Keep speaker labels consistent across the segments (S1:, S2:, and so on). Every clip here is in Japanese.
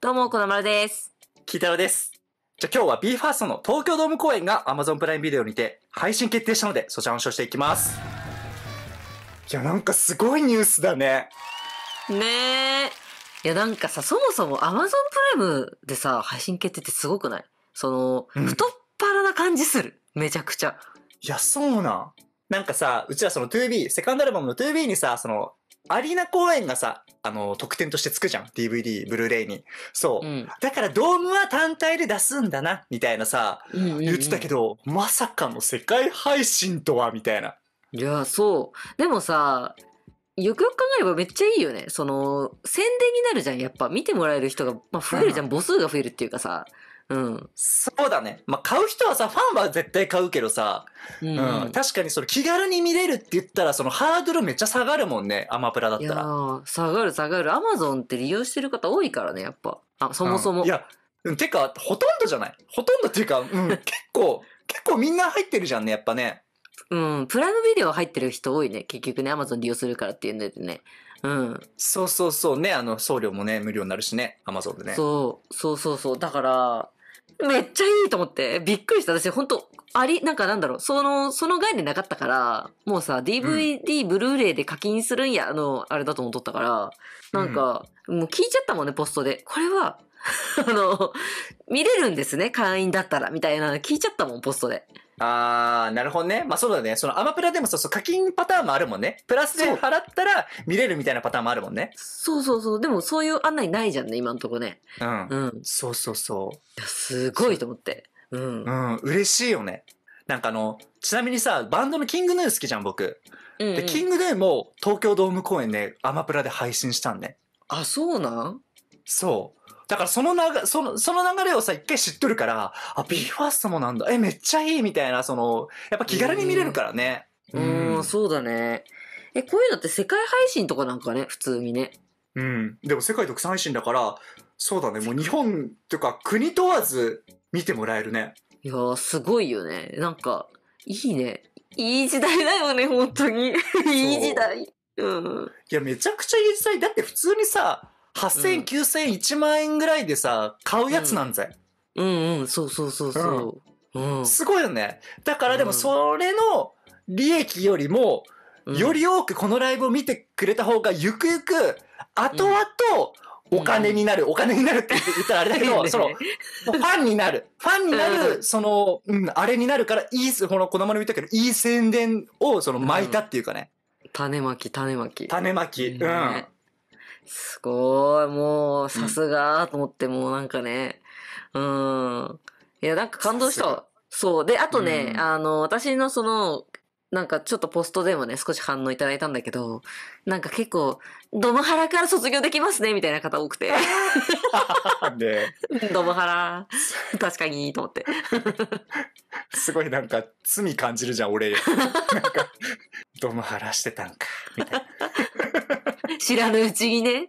S1: どうも、このまるです。
S2: きいたロです。じゃあ今日は BE:FIRST の東京ドーム公演が Amazon プライムビデオにて配信決定したので、そちらを話をしていきます。
S1: いや、なんかすごいニュースだね。ねえ。いや、なんかさ、そもそも Amazon プライムでさ、配信決定ってすごくないその、うん太っ腹な感じする。めちゃくちゃ。いや、そうななんかさ、うち
S2: はその 2B、セカンドアルバムの 2B にさ、そのアリーナ公演がさ、あの、特典としてつくじゃん。DVD、ブルーレイに。そう。うん、だからドームは単体で出すんだな、みたいな
S1: さ、言ってたけど、まさかの世界配信とは、みたいな。いや、そう。でもさ、よくよく考えればめっちゃいいよね。その、宣伝になるじゃん。やっぱ見てもらえる人が、まあ、増えるじゃん。母数が増えるっていうかさ。うん。そうだ
S2: ね。まあ、買う人はさ、ファンは絶対買うけどさ、うん、うん、確かにその気軽に見れるって言ったら、そのハードルめっちゃ下がるもんね、アマプラだったら。
S1: 下がる下がる。アマゾンって利用してる方多いからね、やっぱ。あ、そもそも。うん、いや、てか、ほとんどじゃないほとんどっていう
S2: か、うん、結構、結
S1: 構みんな入ってるじゃんね、やっぱね。うん、プライムビデオ入ってる人多いね。結局ね、アマゾン利用するからっていうのでね。うん。そうそうそうね、あの、送料
S2: もね、無料になるしね、アマゾンでね。
S1: そう、そうそうそう。だから、めっちゃいいと思って。びっくりした。私、本当あり、なんかなんだろう、その、その概念なかったから、もうさ、DVD、うん、ブルーレイで課金するんや、あの、あれだと思っとったから、なんか、うん、もう聞いちゃったもんね、ポストで。これは、あの、見れるんですね、会員だったら、みたいな聞いちゃったもん、ポストで。あー、なるほどね。まあそうだね。そのアマプラでもそうそう、課金パタ
S2: ーンもあるもんね。プラスで払ったら見れるみたいなパターンもあるもんね。
S1: そうそうそう。でもそういう案内ないじゃんね、今んとこね。
S2: うん。うん。そうそうそう。すごいと思って。うん。うん、嬉しいよね。なんかあの、ちなみにさ、バンドのキングヌー好きじゃん、僕。うん、うん、で、キングヌーも東京ドーム公演ね、アマプラで配信したんね。あ、そうなんそう。だからその流、その、その流れをさ、一回知っとるから、あ、BE:FIRST もなんだ、え、めっちゃいいみたいな、その、やっぱ気軽に見れるからね。うん、うんそうだね。え、こういうのって世界配信とかなんかね、普通にね。うん。でも世界独占配信だから、そうだね、もう日本とか国問わず見てもらえるね。
S1: いやー、すごいよね。なんか、いいね。いい時代だよね、本当に。いい時代。うん。いや、めちゃくちゃいい時代。だって普通にさ、
S2: 8000、9000、1万円ぐらいでさ、買うやつなんぜ。
S1: うん、うん、うん、そうそうそう
S2: そう。うん、すごいよね。だからでもそれの利益よりも、より多くこのライブを見てくれた方が、ゆくゆく、後々、お金になる、お金になるって言ったらあれだけど、その、ファンになる。ファンになる、その、うん、あれになるから、いい、この、このまま言ったけど、いい宣伝を、その、巻いたっ
S1: ていうかね。種まき、種まき。種まき。うん。すごい、もう、さすがと思って、もうなんかね、うん。いや、なんか感動した。そう。で、あとね、うん、あの、私のその、なんかちょっとポストでもね、少し反応いただいたんだけど、なんか結構、ドムハラから卒業できますね、みたいな方多くて。ねドムハラ、確かに、と思って。
S2: すごいなんか、罪感じるじゃん、俺。なんか、ドムハラしてたんか、みたいな。
S1: 知らぬうちにね。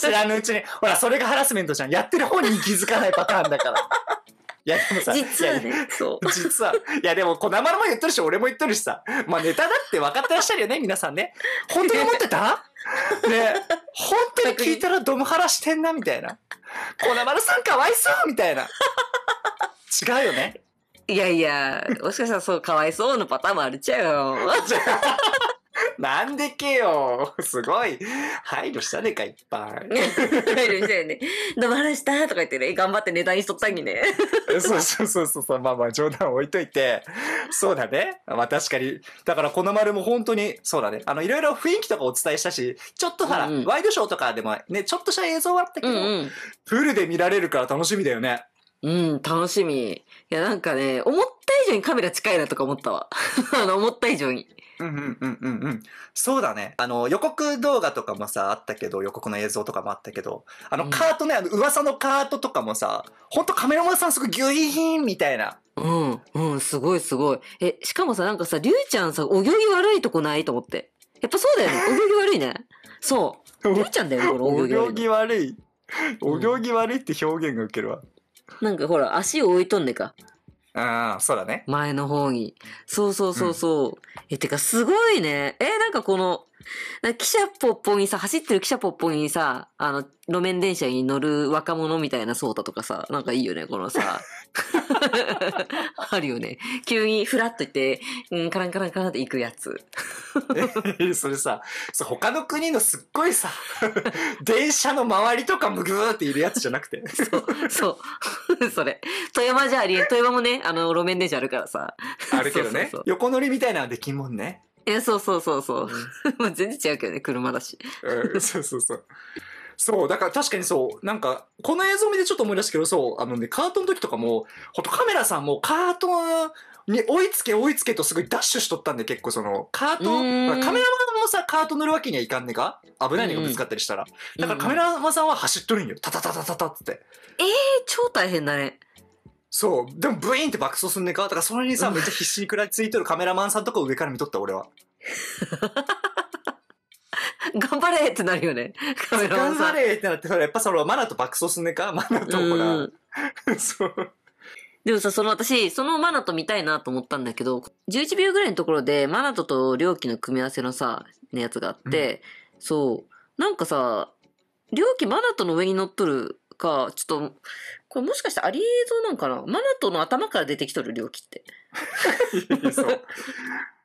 S1: 知ら
S2: ぬうちに。ほら、それがハラスメントじゃん。やってる方に気づかないパターンだから。いやでもさ、実はね、そう。実は。いやでも、こなまるも言ってるし、俺も言ってるしさ。まあネタだって分かってらっしゃるよね、皆さんね。本当に思ってたね、本当に聞いたらドム
S1: ハラしてんな、みたいな。こなまるさんかわいそうみたいな。違うよね。いやいや、もしかしたらそう、かわいそうのパターンもあるちゃうよ。なんでけよすごい配慮したねかいっぱい。配慮したよね。どばらしたとか言ってね、頑張って値段にしとったんにね。そうそうそ
S2: うそう、まあまあ冗談置いといて、そうだね。まあ確かに、だからこの丸も本当に、そうだね。あの、いろいろ雰囲気とかお伝えしたし、ちょっとほら、うんうん、ワイドショーとかでもね、ちょっとした
S1: 映像はあったけど、うんうん、プールで見られるから楽しみだよね。うん、楽しみ。いや、なんかね、思った以上にカメラ近いなとか思ったわ。あの、思った以上に。うんうん
S2: うんうんうん。そうだね。あの、予告動画とかもさ、あったけど、予告の映像とかもあったけど、あの、カートね、あの、噂のカートとかもさ、ほんとカメラマンさんすごいギュイーンみた
S1: いな。うん、うん、すごいすごい。え、しかもさ、なんかさ、りゅうちゃんさ、お行儀悪いとこないと思って。やっぱそうだよね。お行儀悪いね。そう。りゅうちゃんだよこのお行儀悪い悪い。お行儀悪いって表現が受けるわ。の。なんかほら、足を置いとんねか。ああ、そうだね。前の方に。そうそうそうそう。え、てかすごいね。え、なんかこの、汽車ポッポにさ、走ってる汽車ポッポにさ、あの、路面電車に乗る若者みたいなソータとかさ、なんかいいよね、このさ。あるよね。急にフラッと行って、うん、カランカランカランって行くやつ。
S2: それさ、そ他の国のすっごいさ、電車の周りとかムグーっているやつじゃなくて。そ
S1: う、そう。それ。富山じゃありえ、富山もね、あの、路面電車あるからさ。あるけどね。そうそうそう横乗りみたいなのはできんもんね。え、そうそうそうそう。まあ 全然違うけどね、車だし。うん、そうそうそう。そう、だ
S2: から確かにそう、なんか、この映像見てちょっと思い出したけど、そう、あのね、カートの時とかも、ほんとカメラさんもカートに追いつけ追いつけとすごいダッシュしとったんで結構その、カート、ーカメラマンもさ、カート乗るわけにはいかんねか危ないのがぶつかったりしたら。だからカメラマンさんは走っとるんよ。タタタタタタって。ええー、超大変だね。そう。でもブイーンって爆走すんねんかだからそれにさ、めっちゃ必死に食らいついてるカメラマンさんとかを上から見とった俺は。
S1: 頑張れってなるよね。
S2: カメラマン頑張れってなって、
S1: やっぱそのマナと爆走すんねんかマナとほら。うん そう。でもさ、その私、そのマナト見たいなと思ったんだけど、11秒ぐらいのところで、マナトと両機の組み合わせのさ、のやつがあって、そう、なんかさ、両機マナトの上に乗っとるか、ちょっと、これもしかしてアリエ像なんかなマナトの頭から出てきとる猟奇って。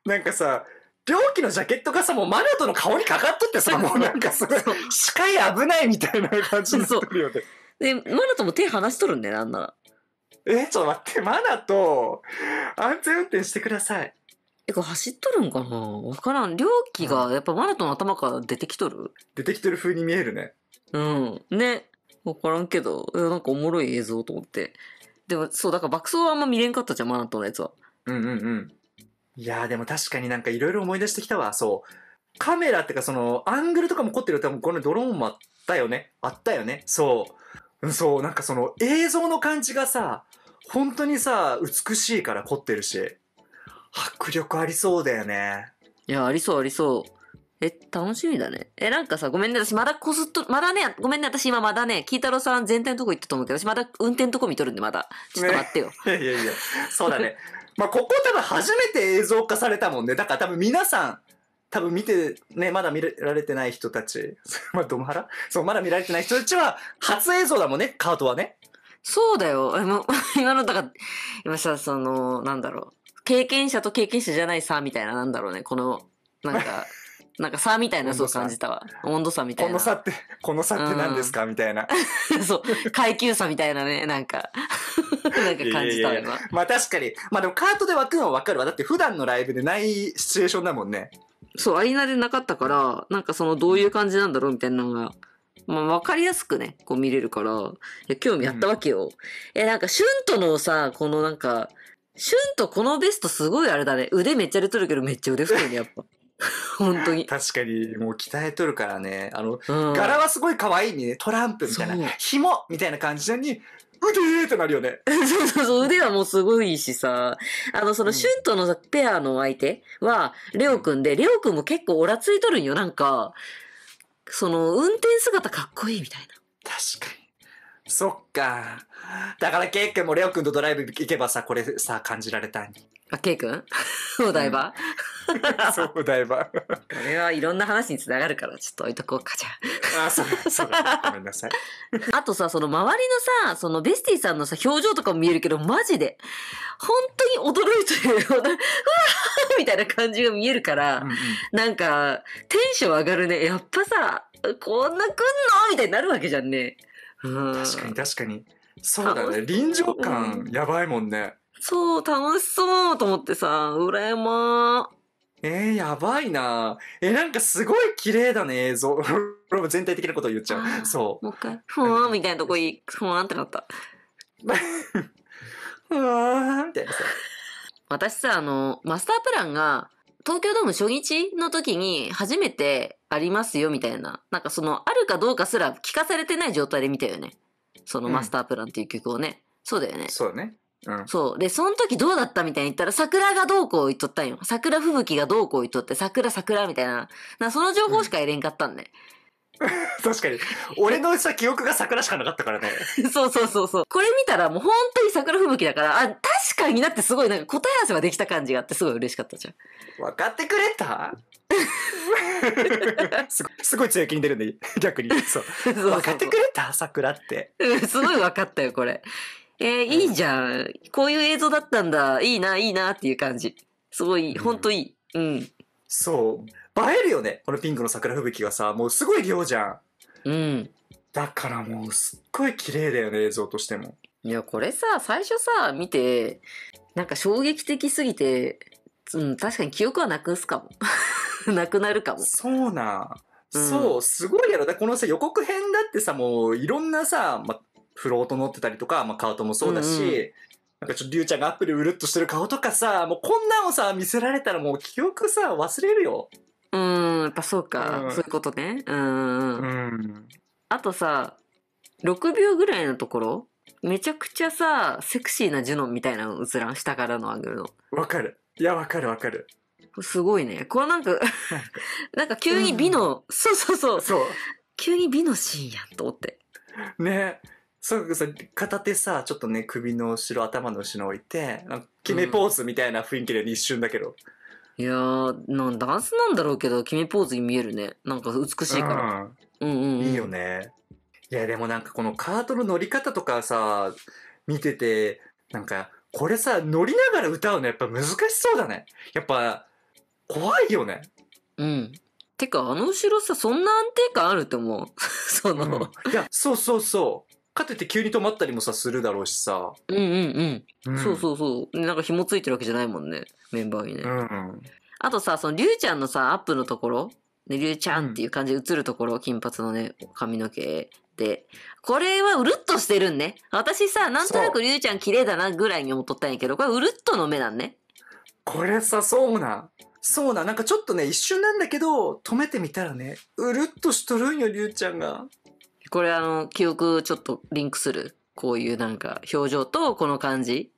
S1: なんかさ、猟奇のジャケットがさ、もうマナトの顔にかかっとってさ、もうなんかすごい、視界危ないみたいな感じになってるよね。で、マナトも手離しとるんだよ、なんなら。え、ちょっと待って、マナト、安全運転してください。え、これ走っとるんかなわからん。猟奇が、やっぱマナトの頭から出てきとる、出てきてる風に見えるね。うん。ね。わからんけど、なんかおもろい映像と思って。でも、そう、だから爆走はあんま見れんかったじゃん、マナトのやつは。
S2: うんうんうん。
S1: いやでも確かになんかいろいろ思い出してきた
S2: わ、そう。カメラってかその、アングルとかも凝ってる多分このドローンもあったよね。あったよね。そう。そう、なんかその映像の感じがさ、本当にさ、
S1: 美しいから凝ってるし、迫力ありそうだよね。いや、ありそうありそう。え、楽しみだね。え、なんかさ、ごめんね。私まだこすっと、まだね、ごめんね。私今まだね、金太郎さん全体のとこ行ったと思うけど、私まだ運転のとこ見とるんで、まだ。ちょっと待ってよ。ね、いやいや、そうだね。
S2: まあ、ここ多分初めて映像化されたもんね。だから多分皆さん、多分見て、ね、まだ見られてない人たち、まあ、ドムハラそう、まだ見られてない人た
S1: ちは、初映像だもんね、カートはね。そうだよ。今の、だから、今さ、その、なんだろう。経験者と経験者じゃないさ、みたいな、なんだろうね。この、なんか、なんか差みたいなそう感じたわ。温度差みたいな。この差って、この差って何ですか、うん、みたいな。そう。階級差みたいなね、なんか。なんか感じたわまあ確かに。まあでもカートで枠はわかるわ。だって普段のライブでないシチュエーションだもんね。そう、アリーナでなかったから、なんかそのどういう感じなんだろうみたいなのが。まあ、わかりやすくね、こう見れるから、い興味あったわけよ。うん、え、なんか、シュントのさ、このなんか、シュントこのベストすごいあれだね。腕めっちゃ出とるけどめっちゃ腕太いね、やっぱ。本当に。確かに、もう鍛えとるからね。あの、うん、柄はすごい可愛いね。トランプみたいな。紐みたいな感じなのに、腕ってなるよね。そうそうそう、腕はもうすごいしさ。あの、その、シュンとのペアの相手は、レオくんで、レオくんも結構オラついとるんよ。なんか、その、運転姿かっこいいみたいな。確
S2: かに。そっか。だから、ケイ君もレオ君とドライブ行けばさ、
S1: これさ、感じられたん。あ、ケイ君 お台場、そう、お台場。これはいろんな話につながるから、ちょっと置いとこうか、じゃあ。あ、そうだ、そうだ。ごめんなさい。あとさ、その周りのさ、そのベスティさんのさ、表情とかも見えるけど、マジで、本当に驚いてるような、うわーみたいな感じが見えるから、うんうん、なんか、テンション上がるね。やっぱさ、こんな来んのみたいになるわけじゃんね。
S2: うん、確かに確かに。そうだね。臨場感、やばいもんね。
S1: そう、楽しそうと思ってさ、羨まえー、やばい
S2: なえー、なんかすごい綺麗だね、映像。全体的なことを言っちゃう。そう。
S1: もう一回、ふわーんみたいなとこいい、ふわーんってなった。ふわーんみたいなさ。私さ、あの、マスタープランが、東京ドーム初日の時に初めてありますよみたいな。なんかその、あるかどうかすら聞かされてない状態で見たよね。そのマスタープランっていう曲をね。そうだよね。そうだね。うん、そう。で、その時どうだったみたいに言ったら、桜がどうこう言っとったんよ。桜吹雪がどうこう言っとって、桜桜みたいな。な、その情報しか入れんかったんで、うん、確かに。俺のさ、
S2: 記憶が桜しかなかったからね。
S1: そうそうそうそう。これ見たらもう本当に桜吹雪だから、あ、確かになってすごいなんか答え合わせはできた感じがあってすごい嬉しかったじゃん。分かってくれた
S2: すごすごい強気に出るんで、逆に。そう。
S1: 分かってくれた桜って。ん、すごい分かったよ、これ。えー、いいじゃん。こういう映像だったんだ。いいな、いいなっていう感じ。すごい、ほんといい。うん。そう。映えるよね。このピンクの桜吹雪がさ、もうすごい量じゃん。うん。だからもうすっごい綺麗だよね、映像としても。いや、これさ、最初さ、見て、なんか衝撃的すぎて、うん、確かに記憶はなくすかも。
S2: なくなるかも。そうな。うん、そう、すごいやろ。だこのさ、予告編だってさ、もういろんなさ、ま、フロート乗ってたりとか、まあ、カートもそうだし、うんうんなんかちょっとりゅうちゃんがアップでうるっとしてる顔とかさ、もうこんなのさ、見せられたらもう記憶さ、忘れるよ。
S1: うん、やっぱそうか。うん、そういうことね。うん。うん。あとさ、6秒ぐらいのところ、めちゃくちゃさ、セクシーなジュノンみたいなの映らん下からのアングルの。わかる。いや、わかるわかる。すごいね。これなんか なんか急に美の、うん、そうそうそう。そう。急に美のシーンやんと思って。
S2: ね。そうそう片手さ、ちょっとね、首の後ろ、頭の後ろ置いて、決めポーズみたいな雰囲気で、ね、一瞬だけど。
S1: いやー、なんダンスなんだろうけど、決めポーズに見えるね。なんか美しいから。うん、うん、うんうん。いいよね。い
S2: や、でもなんかこのカートの乗り方とかさ、見てて、なんか、これさ、乗りながら歌うのやっぱ難しそうだね。やっぱ、怖いよね。うん。てか、あの後ろさ、そんな安定感あると思う。その、うん、いや、そ
S1: うそうそう。といって急に止まったりもさ、するだろうしさ。うんうんうん。うんそうそうそう。なんか紐ついてるわけじゃないもんね。メンバーにね。うん。あとさ、その、りゅうちゃんのさ、アップのところ、ね、りゅうちゃんっていう感じで映るところ、金髪のね、髪の毛で、これはうるっとしてるんね。私さ、なんとなくりゅうちゃん綺麗だなぐらいに思っとったんやけど、これうるっとの目なんね。これさ、そうなそうななんかちょっとね、一瞬
S2: なんだけど、止めてみたらね、
S1: うるっとしとるんよ、りゅうちゃんが。これあの、記憶ちょっとリンクする。こういうなんか表情とこの感じ。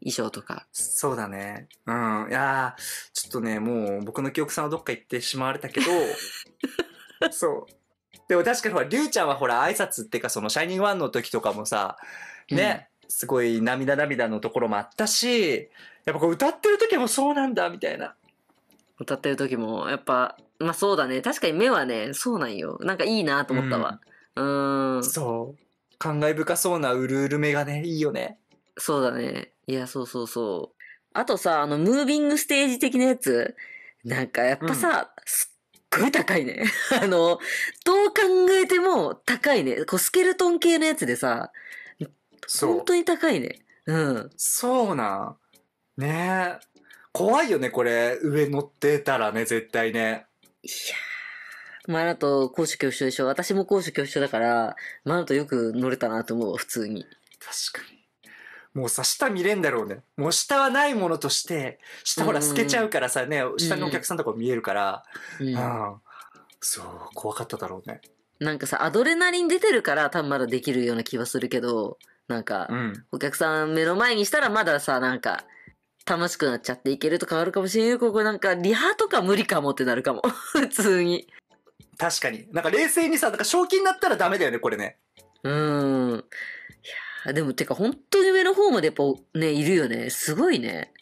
S1: 衣装とか。そうだね。うん。いやちょっとね、もう僕の記憶さんはどっか行っ
S2: てしまわれたけど、そう。でも確かにほら、りゅうちゃんはほら、挨拶っていうかその、シャイニングワンの時とかもさ、ね、うん、すごい涙涙のところもあった
S1: し、やっぱこう歌ってる時もそうなんだ、みたいな。歌ってる時も、やっぱ、まあそうだね。確かに目はね、そうなんよ。なんかいいなと思ったわ。うんうん。そう。感慨深そうなうるうる目がね、いいよね。そうだね。いや、そうそうそう。あとさ、あの、ムービングステージ的なやつ、なんかやっぱさ、うん、すっごい高いね。あの、どう考えても高いね。こうスケルトン系のやつでさ、本当に高いね。うん。そう
S2: なねえ。怖いよね、これ。上乗ってたらね、絶対ね。
S1: いやー。マナと高所恐怖症でしょ私も高所恐怖症だから、マナとよく乗れたなと思う、普通に。確かに。もうさ、下見れんだろうね。もう下はないものとして、下ほら透けちゃうか
S2: らさね、下のお客さんとか見えるから、うん、あそう、怖かっただろうね。
S1: なんかさ、アドレナリン出てるからたぶんまだできるような気はするけど、なんか、うん、お客さん目の前にしたらまださ、なんか、楽しくなっちゃっていけると変わるかもしれんよ。ここなんか、リハとか無理かもってなるかも。普通に。確かに。なんか冷静にさ、なんか正気になったらダメだよね、これね。うーん。いやでもてか本当に上の方までやっぱね、いるよね。すごいね。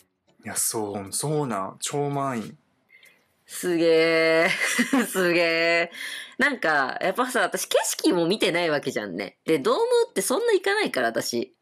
S1: いや、そう、そうなん。超満員。すげえ。すげえ。なんか、やっぱさ、私景色も見てないわけじゃんね。で、ドームってそんな行かないから、私。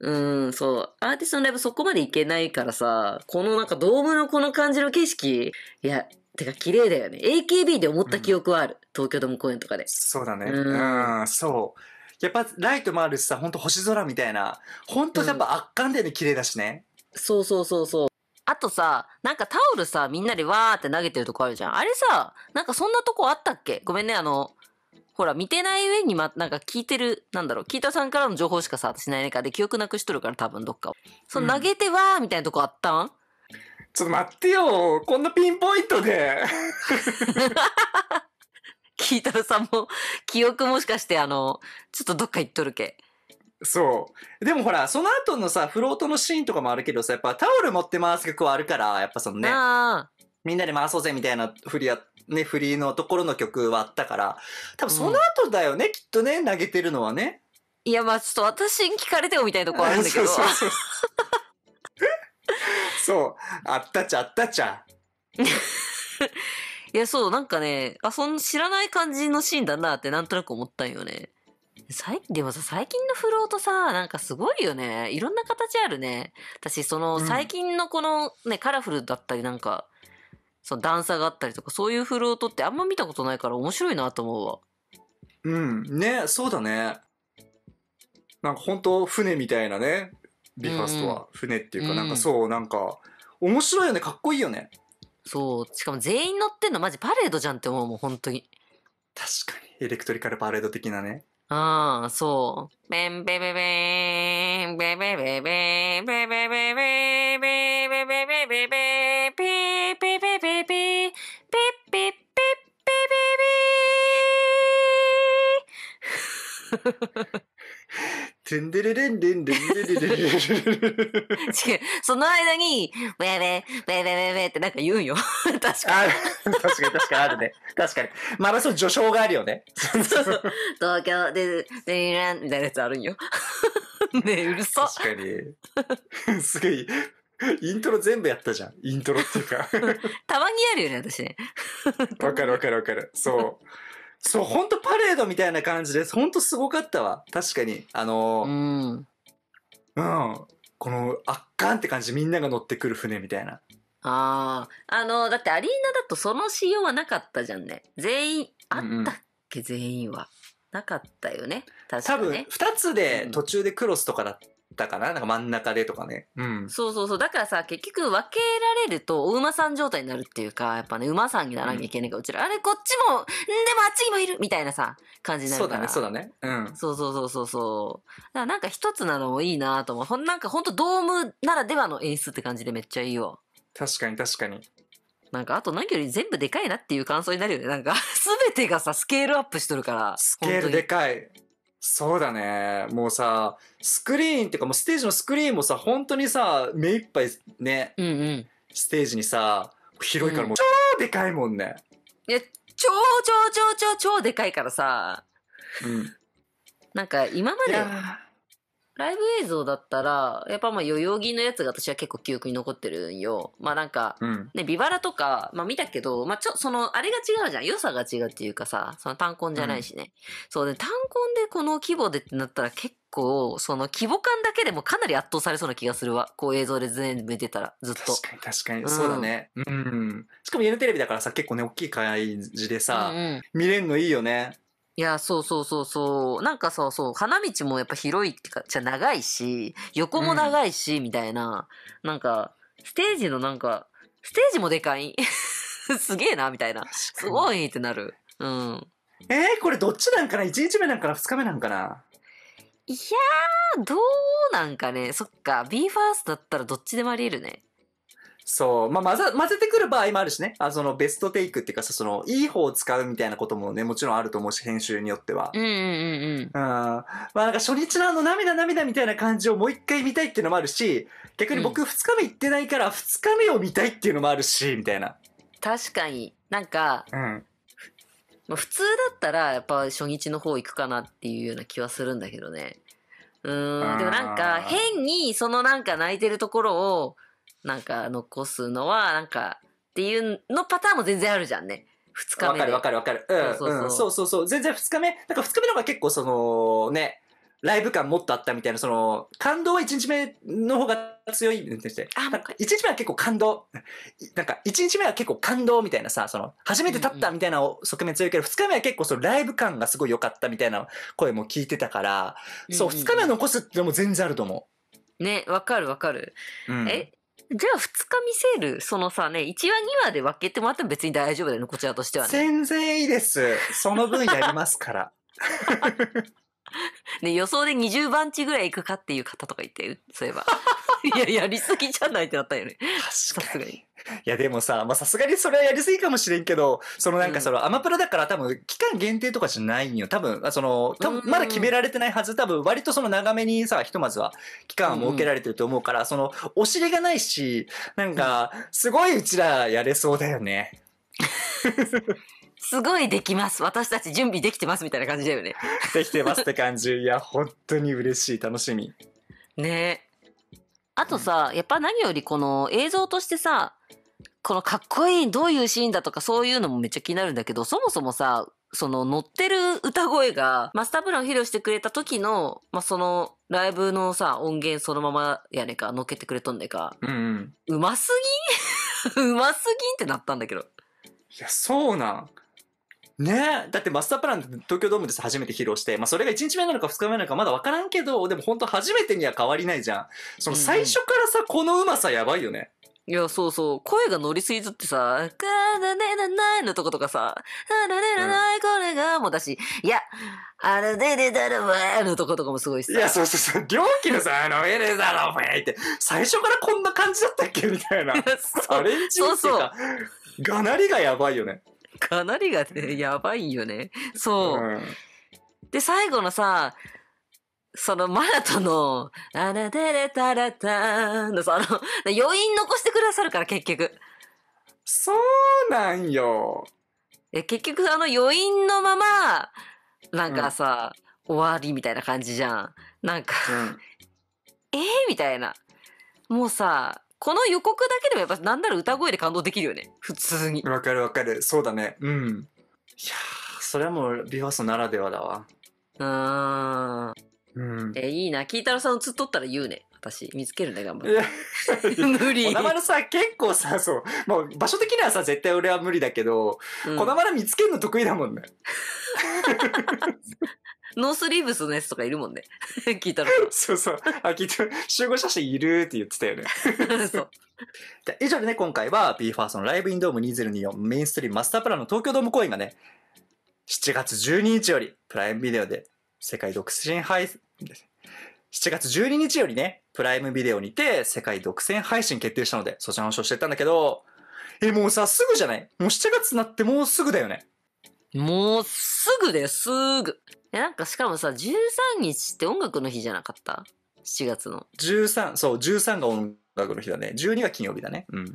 S1: うん、そう。アーティストのライブそこまで行けないからさ、このなんかドームのこの感じの景色、いや、てか綺麗だよね。AKB で思った記憶はある。うん、東京ドーム公演とかで。そうだね。うん、
S2: うんそう。やっぱライトもあるしさ、ほんと星空みたいな。ほんとやっぱ圧巻だよね、うん、綺麗だしね。
S1: そうそうそうそう。あとさ、なんかタオルさ、みんなでわーって投げてるとこあるじゃん。あれさ、なんかそんなとこあったっけごめんね、あの、ほら、見てない上に、ま、なんか聞いてる、なんだろう、聞いたさんからの情報しかさ、私ない中で記憶なくしとるから多分どっかを。その投げてわーみたいなとこあったん、ちょっと待ってよ。こんなピンポイントで。聞いたルさんも、記憶もしかして、あの、ちょっとどっか行っとるけ。そう。でもほら、その後のさ、フロートのシーンとかもあるけど
S2: さ、やっぱタオル持って回す曲あるから、やっぱそのね、みんなで回そうぜみたいな振りや、ね、振りのところの曲はあったから、多分その後だよね、うん、きっとね、投げてるのはね。
S1: いや、まあちょっと私に聞かれてもみたいなとこあるんだけど。そうそうそうそうあったちゃあったちゃ いや、そう、なんかね、あ、そん、知らない感じのシーンだなってなんとなく思ったんよね。最近、でもさ、最近のフロートさ、なんかすごいよね。いろんな形あるね。私、その、最近のこのね、カラフルだったりなんか、その段差があったりとか、そういうフロートってあんま見たことないから面白いなと思うわ。うん。ね、そうだね。なんか本当船みたいなね、ビファストは、船っていうか、なんか
S2: そうなんか面白いよねかっこいいよねそうしかも全員乗ってんのマジパ
S1: レードじゃんって思うもう本当に
S2: 確かにエレクトリカルパレード的なね
S1: ああ、そう。ベンベベベン、ベベベベベベベベベベベベ
S2: ベベてんでれれんれんれんれれれれ違う。
S1: その間に、ウェーウェー、ウェーウェーウェーってなんか言うよ。確かに。確かに確
S2: かにあるね。確かに。まだそう序
S1: 章があるよね。そうそう。東京で、ディランみたいなやつあるんよ。
S2: ねえ、うるさ。確かに。すごい。イントロ全部やったじゃん。イントロっていうか。
S1: たまにやるよね、私ね。
S2: わかるわかるわかる。そう。そう、ほんとパレードみたいな感じです。ほんとすごかったわ。確かに。あのー、うん。うん。この、圧巻って感じみんなが乗ってくる船みたいな。
S1: ああ。あのー、だってアリーナだとその仕様はなかったじゃんね。全員、あったっけ、うんうん、全員は。なかったよね。確かに、ね。多分、二つで
S2: 途中でクロスとかだったかななんか真ん中でとかね。
S1: うん。そうそうそう。だからさ、結局分けられると、お馬さん状態になるっていうか、やっぱね、馬さんにならなきゃいけないから、うん、うちら、あれ、こっちも、んでもあっちにもいるみたいなさ、感じになるから。そうだね、そうだね。うん。そうそうそうそうそう。だからなんか一つなのもいいなと思う。ほん、なんかほんとドームならではの演出って感じでめっちゃいいよ。確かに確かに。なんか、あと何より全部でかいなっていう感想になるよね。なんか、す べてがさ、スケールアップしとるから。スケールでかい。
S2: そうだね。もうさ、スクリーンってかもうステージのスクリーンもさ、本当にさ、目いっぱいね、うんうんステージにさ、広いからもう、超でかいもんね。
S1: いや、超超超超超でかいからさ、うん。なんか今までライブ映像だったら、やっぱまあ代々木のやつが私は結構記憶に残ってるんよ。まあなんか、うん、ね、ビバラとか、まあ見たけど、まあちょ、その、あれが違うじゃん。良さが違うっていうかさ、その単コじゃないしね。うん、そうね、単コでこの規模でってなったら結構、その規模感だけでもかなり圧倒されそうな気がするわ。こう映像で全部見てたら、ずっと。確かに確かに、そうだね。うん。
S2: しかも家のテレビだからさ、結構ね、大きい感
S1: じでさ、うんうん、見れんのいいよね。いや、そうそうそうそう。なんかさ、そう、花道もやっぱ広いってか、じゃ長いし、横も長いし、うん、みたいな。なんか、ステージのなんか、ステージもでかい。すげえな、みたいな。すごいってなる。うん。えー、これどっちなんかな ?1 日目なんかな ?2 日目なんかないやー、どうなんかね。そっか、BE:FIRST だったらどっちで
S2: もあり得るね。そう。まあ、混ぜ、混ぜてくる場合もあるしね。あ、その、ベストテイクっていうかさ、その、いい方を使うみたいなこともね、もちろんあると思うし、編集によっては。うんうんうんうん。うん。まあ、なんか初日のあの、涙涙みたいな感じをもう一回見たいっていうのもあるし、逆に僕二日目行ってないから、二日目を見たいっていうのもあるし、
S1: みたいな。確かに。なんか、うん。まあ、普通だったら、やっぱ初日の方行くかなっていうような気はするんだけどね。うん。でもなんか、変に、そのなんか泣いてるところを、なんか残すのは、なんか、っていうのパターンも全然あるじゃんね。二日目。わかるわかる
S2: わかる。うん、そうそう
S1: そう全然二日目、
S2: なんか二日目の方が結構その、ね、ライブ感もっとあったみたいな、その、感動は1日目の方が強いみたいあ、なんか1日目は結構感動。なんか1日目は結構感動みたいなさ、その、初めて立ったみたいな側面強いけど、二、うん、2日目は結構そのライブ感がすごい良かったみたいな声も聞いてたから、そう、2日目は残すってのも全然あると思
S1: う。ね、わかるわかる。うん、え、じゃあ2日見せるそのさね、1話2話で分けてもらっても別に大丈夫だよね、こちらとしてはね。
S2: 全然いいです。その分やりますから。
S1: ね、予想で20番地ぐらい行くかっていう方とかいて、そういえば。いや、やりすぎじゃないってなったよね。に。い
S2: や、でもさ、まあ、さすがにそれはやりすぎかもしれんけど、そのなんかその、アマプラだから多分、期間限定とかじゃないんよ。多分、その、多分まだ決められてないはず、多分、割とその長めにさ、ひとまずは、期間を設けられてると思うから、その、お尻がないし、なんか、すごいうちらやれそうだよね。
S1: すごいできます。私たち準備できてますみたいな感じだよね。
S2: できてますって感じ。いや、本当に嬉しい。楽しみ。
S1: ねあとさ、やっぱ何よりこの映像としてさ、このかっこいい、どういうシーンだとかそういうのもめっちゃ気になるんだけど、そもそもさ、その乗ってる歌声が、マスタープランを披露してくれた時の、まあ、そのライブのさ、音源そのままやねんか、乗っけてくれとんねんか。うんうん。うますぎん うますぎんってなったんだけど。い
S2: や、そうなん。ねえ。だってマスタープラン東京ドームで初めて披露して、まあそれが1日目なのか2日目なのかまだ分からんけど、でも本当初めてには変わりないじゃん。その最初からさ、うんうん、このうまさ
S1: やばいよね。いや、そうそう。声が乗りすぎずってさ、かーだねなないのとことかさ、あらねなないこれがもだし、いや、あれででだろわのとことかもすごいしさ。いや、そうそ
S2: うそう。両機のさ、あの、えれだろわって、最初からこんな感
S1: じだったっけみたいな。アレンジっていうがなりがやばいよね。かなりがね、やばいよね。そう。で、最後のさ、そのマナトの、あらたらたらたのさ、あの、余韻残してくださるから結局。そうなんよ。え、結局あの余韻のまま、なんかさ、うん、終わりみたいな感じじゃん。なんかうん、えー、みたいな。もうさ、この予告だけでもやっぱなんなら歌声で感動できるよね。
S2: 普通に。わかるわかる。そうだね。う
S1: ん。いやそれはもう、ビファソならではだわ。うんうん。え、いいな。キータロさん映っとったら言うね。私、見つけるね、頑張って。
S2: 無理。小田原さ、結構さ、そう、もう場所的にはさ、絶対俺は無理だけど、うん、小
S1: 田原見つけるの得意だもんね。ノースリーブスのやつとかいるもんね。聞いたら。そうそう。あ、きっと、集合写真いるって言ってたよね。そう。
S2: 以上でね、今回は BE:FIRST のライブインドーム2024メインストリームマスタープランの東京ドーム公演がね、7月12日よりプライムビデオで世界独占配信、7月12日よりね、プライムビデオにて世界独占配信決定したので、そちらの話をしてたんだけど、え、もうさ、すぐじゃないもう7月になってもうすぐだよね。
S1: もうすぐですぐ。え、なんかしかもさ、13日って音楽の日じゃなかった ?7 月の。
S2: 13、そう、13が音楽の日だね。12が金曜日だね。うん。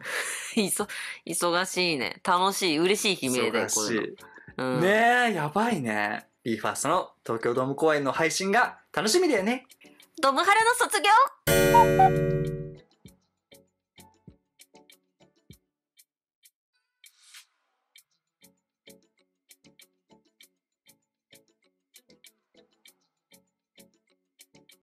S1: いそ、忙しいね。楽しい、嬉しい悲鳴だよ、こ
S2: れ。ねえ、やばいね。BE:FIRST の東京ドーム公演の配信が楽しみだよね。
S1: ドムハラの卒業